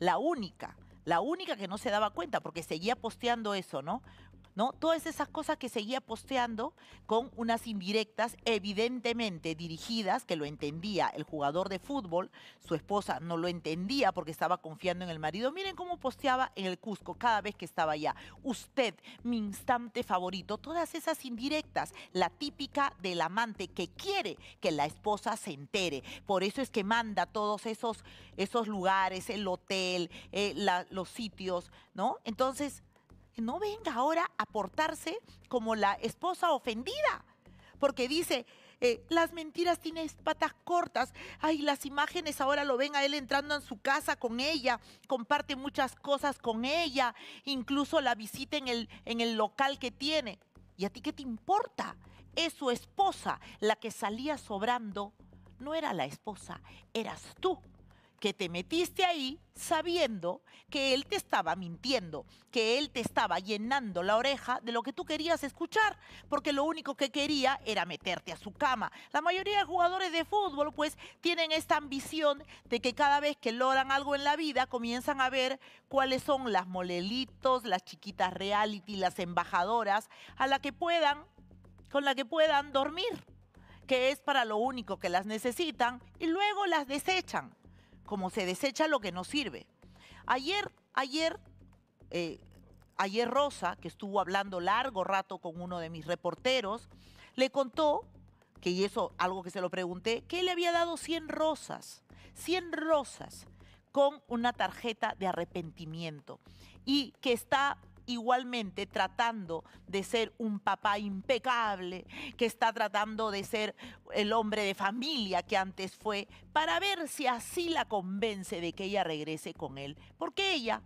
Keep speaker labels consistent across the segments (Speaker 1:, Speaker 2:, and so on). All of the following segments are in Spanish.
Speaker 1: la única, la única que no se daba cuenta porque seguía posteando eso, ¿no? ¿no? Todas esas cosas que seguía posteando con unas indirectas evidentemente dirigidas, que lo entendía el jugador de fútbol, su esposa no lo entendía porque estaba confiando en el marido. Miren cómo posteaba en el Cusco cada vez que estaba allá. Usted, mi instante favorito, todas esas indirectas, la típica del amante que quiere que la esposa se entere. Por eso es que manda todos esos, esos lugares, el hotel, eh, los sitios, ¿no? Entonces, no venga ahora a portarse como la esposa ofendida, porque dice, eh, las mentiras tienen patas cortas, ay, las imágenes ahora lo ven a él entrando en su casa con ella, comparte muchas cosas con ella, incluso la visita en el, en el local que tiene. ¿Y a ti qué te importa? Es su esposa, la que salía sobrando, no era la esposa, eras tú que te metiste ahí sabiendo que él te estaba mintiendo, que él te estaba llenando la oreja de lo que tú querías escuchar, porque lo único que quería era meterte a su cama. La mayoría de jugadores de fútbol pues tienen esta ambición de que cada vez que logran algo en la vida comienzan a ver cuáles son las molelitos, las chiquitas reality, las embajadoras a la que puedan con la que puedan dormir, que es para lo único que las necesitan y luego las desechan como se desecha lo que no sirve. Ayer, ayer, eh, ayer Rosa, que estuvo hablando largo rato con uno de mis reporteros, le contó, que y eso algo que se lo pregunté, que él le había dado 100 rosas, 100 rosas con una tarjeta de arrepentimiento y que está igualmente tratando de ser un papá impecable, que está tratando de ser el hombre de familia que antes fue, para ver si así la convence de que ella regrese con él, porque ella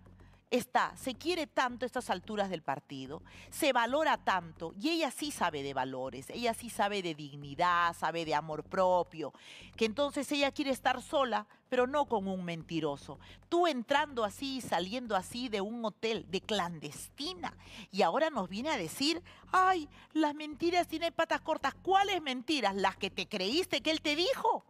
Speaker 1: está, se quiere tanto estas alturas del partido, se valora tanto y ella sí sabe de valores, ella sí sabe de dignidad, sabe de amor propio, que entonces ella quiere estar sola, pero no con un mentiroso. Tú entrando así y saliendo así de un hotel de clandestina y ahora nos viene a decir, ay, las mentiras tienen patas cortas. ¿Cuáles mentiras? Las que te creíste que él te dijo.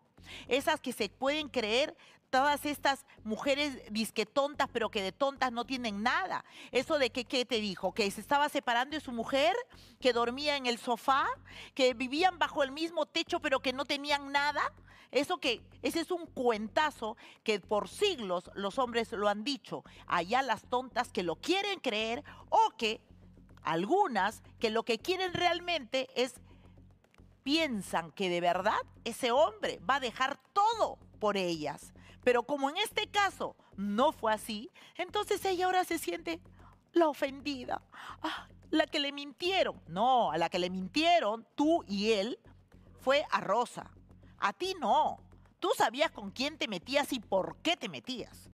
Speaker 1: Esas que se pueden creer todas estas mujeres disque tontas, pero que de tontas no tienen nada. Eso de que, ¿qué te dijo? Que se estaba separando de su mujer, que dormía en el sofá, que vivían bajo el mismo techo, pero que no tenían nada. Eso que, ese es un cuentazo que por siglos los hombres lo han dicho. Allá las tontas que lo quieren creer o que algunas que lo que quieren realmente es piensan que de verdad ese hombre va a dejar todo por ellas. Pero como en este caso no fue así, entonces ella ahora se siente la ofendida, ah, la que le mintieron. No, a la que le mintieron tú y él fue a Rosa. A ti no. Tú sabías con quién te metías y por qué te metías.